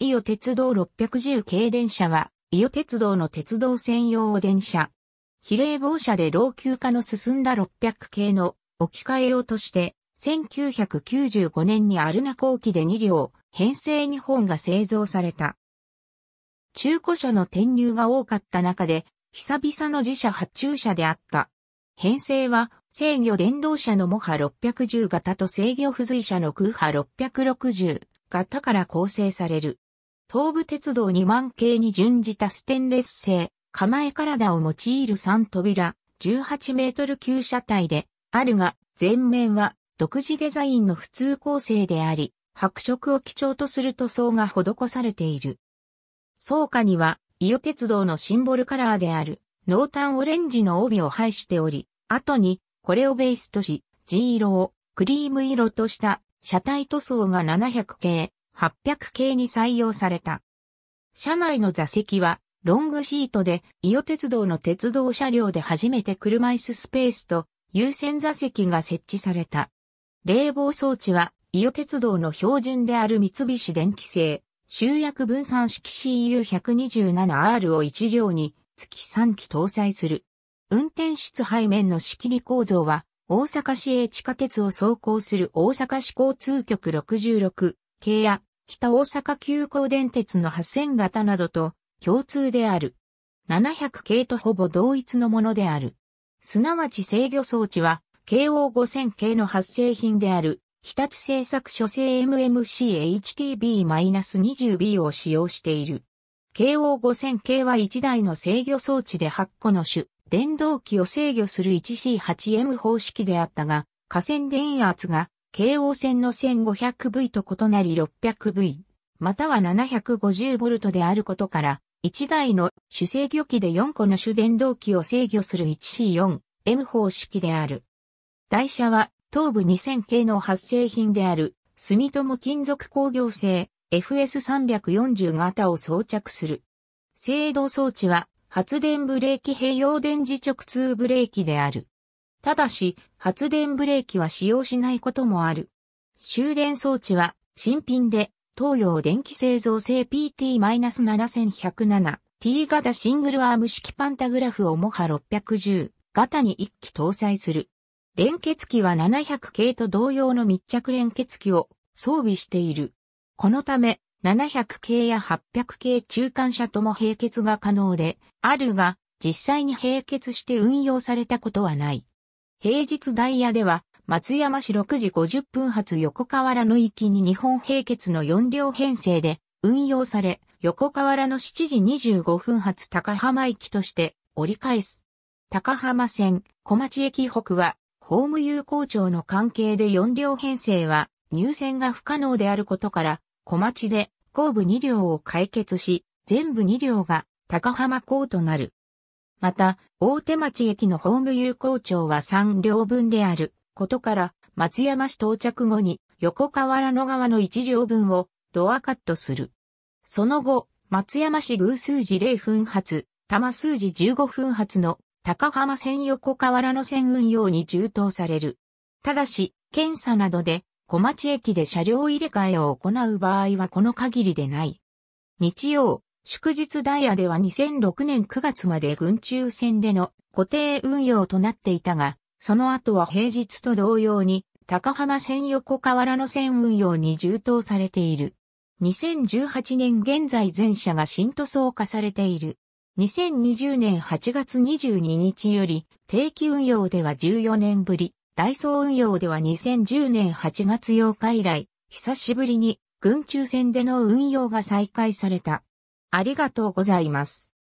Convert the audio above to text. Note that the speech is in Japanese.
伊予鉄道610系電車は、伊予鉄道の鉄道専用電車。比例防車で老朽化の進んだ600系の置き換え用として、1995年にアルナ後期で2両、編成2本が製造された。中古車の転入が多かった中で、久々の自社発注車であった。編成は、制御電動車のモハ610型と制御付随車の空波660型から構成される。東武鉄道2万系に準じたステンレス製、構え体を用いる3扉、18メートル級車体で、あるが、前面は独自デザインの普通構成であり、白色を基調とする塗装が施されている。倉下には、伊予鉄道のシンボルカラーである、濃淡オレンジの帯を配しており、後に、これをベースとし、地色をクリーム色とした車体塗装が700系、800系に採用された。車内の座席はロングシートで、伊予鉄道の鉄道車両で初めて車椅子スペースと優先座席が設置された。冷房装置は、伊予鉄道の標準である三菱電機製、集約分散式 CU127R を1両に月3機搭載する。運転室背面の仕切り構造は、大阪市営地下鉄を走行する大阪市交通局66系や北大阪急行電鉄の8000型などと共通である。700系とほぼ同一のものである。すなわち制御装置は、京王5000系の発生品である、日立製作所製 MMCHTB-20B を使用している。京王5000系は1台の制御装置で8個の種、電動機を制御する 1C8M 方式であったが、河線電圧が京王線の 1500V と異なり 600V、または 750V であることから、1台の主制御機で4個の主電動機を制御する 1C4M 方式である。台車は東部2000系の発生品である住友金属工業製 FS340 型を装着する。制動装置は発電ブレーキ併用電磁直通ブレーキである。ただし、発電ブレーキは使用しないこともある。終電装置は新品で、東洋電気製造製 PT-7107 T 型シングルアーム式パンタグラフをモハ610型に1機搭載する。連結機は700系と同様の密着連結機を装備している。このため、700系や800系中間車とも並結が可能で、あるが、実際に並結して運用されたことはない。平日ダイヤでは、松山市6時50分発横河原の行きに日本平決の4両編成で運用され、横河原の7時25分発高浜駅として折り返す。高浜線小町駅北は、ホーム有効庁の関係で4両編成は入線が不可能であることから、小町で後部2両を解決し、全部2両が高浜港となる。また、大手町駅のホーム有効庁は3両分であることから、松山市到着後に横河原野川の1両分をドアカットする。その後、松山市偶数時0分発、玉数字15分発の高浜線横河原の線運用に充当される。ただし、検査などで小町駅で車両入れ替えを行う場合はこの限りでない。日曜、祝日ダイヤでは2006年9月まで軍中線での固定運用となっていたが、その後は平日と同様に高浜線横河原の線運用に充当されている。2018年現在全車が新塗装化されている。2020年8月22日より定期運用では14年ぶり、ダイソー運用では2010年8月8日以来、久しぶりに軍中線での運用が再開された。ありがとうございます。